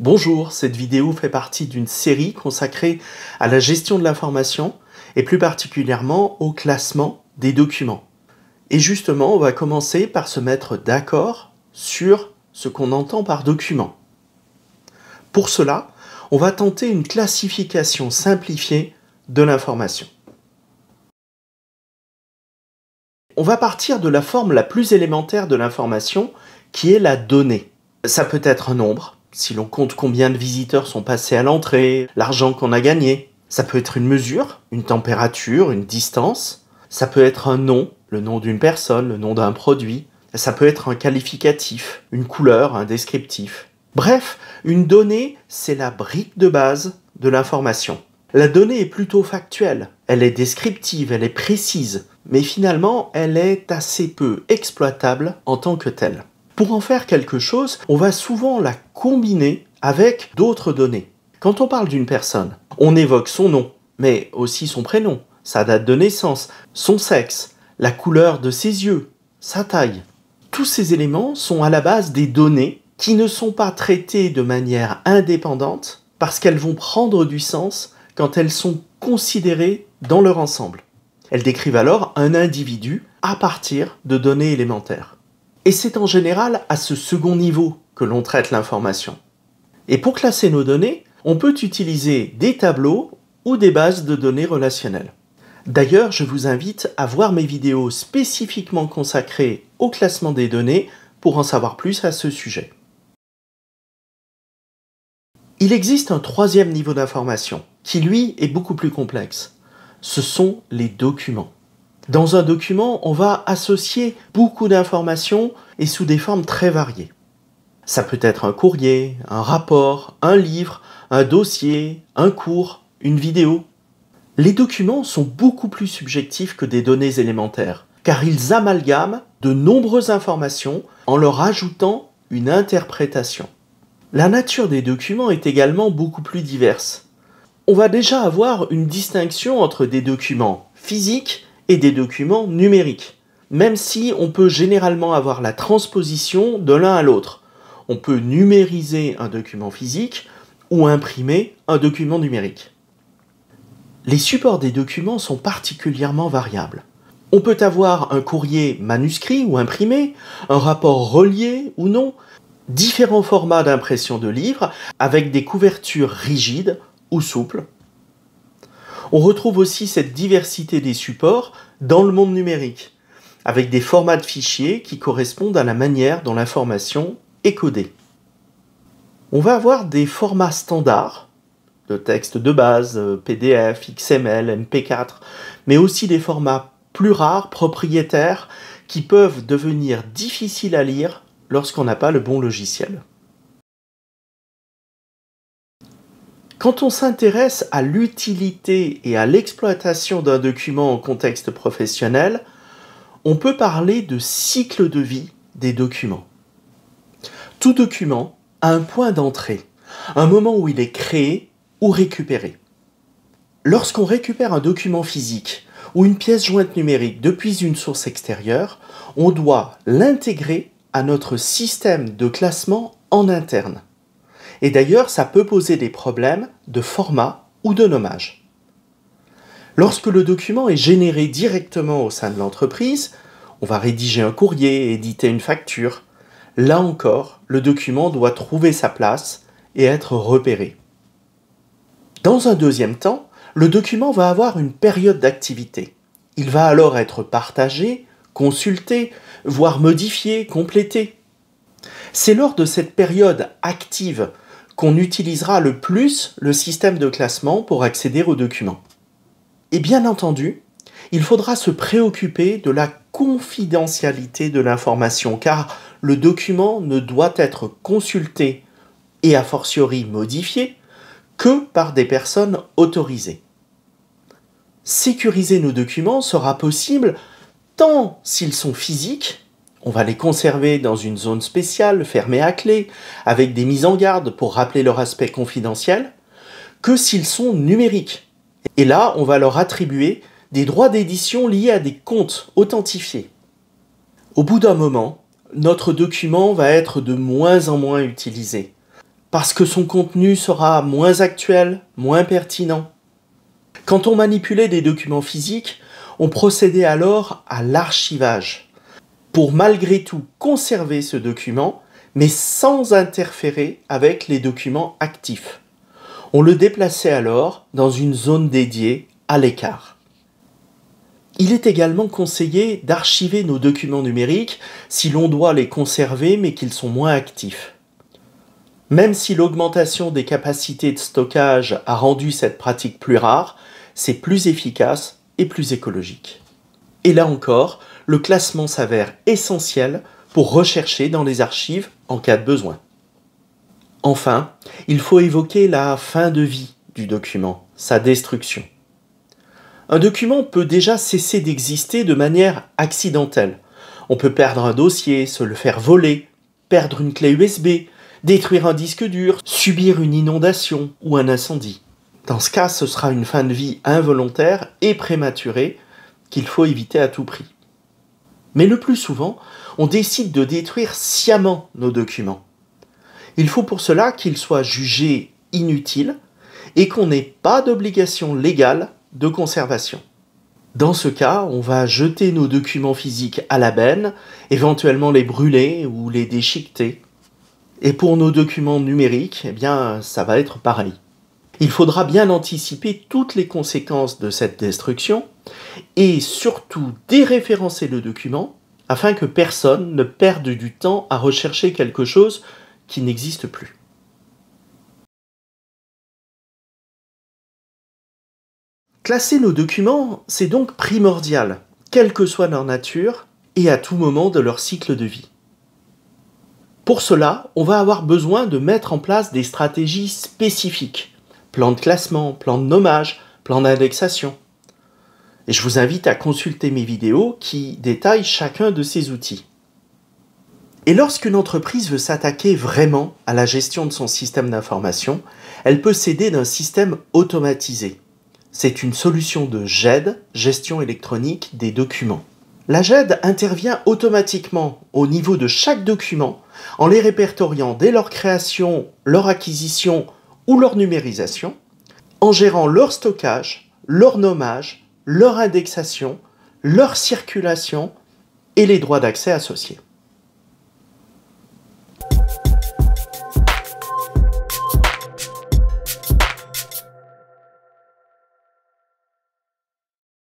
Bonjour, cette vidéo fait partie d'une série consacrée à la gestion de l'information et plus particulièrement au classement des documents. Et justement, on va commencer par se mettre d'accord sur ce qu'on entend par document. Pour cela, on va tenter une classification simplifiée de l'information. On va partir de la forme la plus élémentaire de l'information qui est la donnée. Ça peut être un nombre, si l'on compte combien de visiteurs sont passés à l'entrée, l'argent qu'on a gagné. Ça peut être une mesure, une température, une distance. Ça peut être un nom, le nom d'une personne, le nom d'un produit. Ça peut être un qualificatif, une couleur, un descriptif. Bref, une donnée, c'est la brique de base de l'information. La donnée est plutôt factuelle, elle est descriptive, elle est précise, mais finalement elle est assez peu exploitable en tant que telle. Pour en faire quelque chose, on va souvent la combiner avec d'autres données. Quand on parle d'une personne, on évoque son nom, mais aussi son prénom, sa date de naissance, son sexe, la couleur de ses yeux, sa taille. Tous ces éléments sont à la base des données qui ne sont pas traitées de manière indépendante parce qu'elles vont prendre du sens quand elles sont considérées dans leur ensemble. Elles décrivent alors un individu à partir de données élémentaires et c'est en général à ce second niveau que l'on traite l'information. Et pour classer nos données, on peut utiliser des tableaux ou des bases de données relationnelles. D'ailleurs, je vous invite à voir mes vidéos spécifiquement consacrées au classement des données pour en savoir plus à ce sujet. Il existe un troisième niveau d'information, qui lui est beaucoup plus complexe. Ce sont les documents. Dans un document, on va associer beaucoup d'informations et sous des formes très variées. Ça peut être un courrier, un rapport, un livre, un dossier, un cours, une vidéo. Les documents sont beaucoup plus subjectifs que des données élémentaires, car ils amalgament de nombreuses informations en leur ajoutant une interprétation. La nature des documents est également beaucoup plus diverse. On va déjà avoir une distinction entre des documents physiques et des documents numériques, même si on peut généralement avoir la transposition de l'un à l'autre. On peut numériser un document physique ou imprimer un document numérique. Les supports des documents sont particulièrement variables. On peut avoir un courrier manuscrit ou imprimé, un rapport relié ou non, différents formats d'impression de livres avec des couvertures rigides ou souples, on retrouve aussi cette diversité des supports dans le monde numérique, avec des formats de fichiers qui correspondent à la manière dont l'information est codée. On va avoir des formats standards, de texte de base, euh, PDF, XML, MP4, mais aussi des formats plus rares, propriétaires, qui peuvent devenir difficiles à lire lorsqu'on n'a pas le bon logiciel. Quand on s'intéresse à l'utilité et à l'exploitation d'un document en contexte professionnel, on peut parler de cycle de vie des documents. Tout document a un point d'entrée, un moment où il est créé ou récupéré. Lorsqu'on récupère un document physique ou une pièce jointe numérique depuis une source extérieure, on doit l'intégrer à notre système de classement en interne. Et d'ailleurs, ça peut poser des problèmes de format ou de nommage. Lorsque le document est généré directement au sein de l'entreprise, on va rédiger un courrier, éditer une facture. Là encore, le document doit trouver sa place et être repéré. Dans un deuxième temps, le document va avoir une période d'activité. Il va alors être partagé, consulté, voire modifié, complété. C'est lors de cette période active qu'on utilisera le plus le système de classement pour accéder aux documents. Et bien entendu, il faudra se préoccuper de la confidentialité de l'information car le document ne doit être consulté et a fortiori modifié que par des personnes autorisées. Sécuriser nos documents sera possible tant s'ils sont physiques on va les conserver dans une zone spéciale, fermée à clé, avec des mises en garde pour rappeler leur aspect confidentiel, que s'ils sont numériques. Et là, on va leur attribuer des droits d'édition liés à des comptes authentifiés. Au bout d'un moment, notre document va être de moins en moins utilisé, parce que son contenu sera moins actuel, moins pertinent. Quand on manipulait des documents physiques, on procédait alors à l'archivage pour malgré tout conserver ce document, mais sans interférer avec les documents actifs. On le déplaçait alors dans une zone dédiée à l'écart. Il est également conseillé d'archiver nos documents numériques si l'on doit les conserver mais qu'ils sont moins actifs. Même si l'augmentation des capacités de stockage a rendu cette pratique plus rare, c'est plus efficace et plus écologique. Et là encore, le classement s'avère essentiel pour rechercher dans les archives en cas de besoin. Enfin, il faut évoquer la fin de vie du document, sa destruction. Un document peut déjà cesser d'exister de manière accidentelle. On peut perdre un dossier, se le faire voler, perdre une clé USB, détruire un disque dur, subir une inondation ou un incendie. Dans ce cas, ce sera une fin de vie involontaire et prématurée qu'il faut éviter à tout prix. Mais le plus souvent, on décide de détruire sciemment nos documents. Il faut pour cela qu'ils soient jugés inutiles et qu'on n'ait pas d'obligation légale de conservation. Dans ce cas, on va jeter nos documents physiques à la benne, éventuellement les brûler ou les déchiqueter. Et pour nos documents numériques, eh bien, ça va être pareil. Il faudra bien anticiper toutes les conséquences de cette destruction et surtout déréférencer le document afin que personne ne perde du temps à rechercher quelque chose qui n'existe plus. Classer nos documents, c'est donc primordial, quelle que soit leur nature et à tout moment de leur cycle de vie. Pour cela, on va avoir besoin de mettre en place des stratégies spécifiques, plan de classement, plan de nommage, plan d'indexation. Et je vous invite à consulter mes vidéos qui détaillent chacun de ces outils. Et lorsqu'une entreprise veut s'attaquer vraiment à la gestion de son système d'information, elle peut s'aider d'un système automatisé. C'est une solution de GED, gestion électronique des documents. La GED intervient automatiquement au niveau de chaque document en les répertoriant dès leur création, leur acquisition ou leur numérisation, en gérant leur stockage, leur nommage, leur indexation, leur circulation et les droits d'accès associés.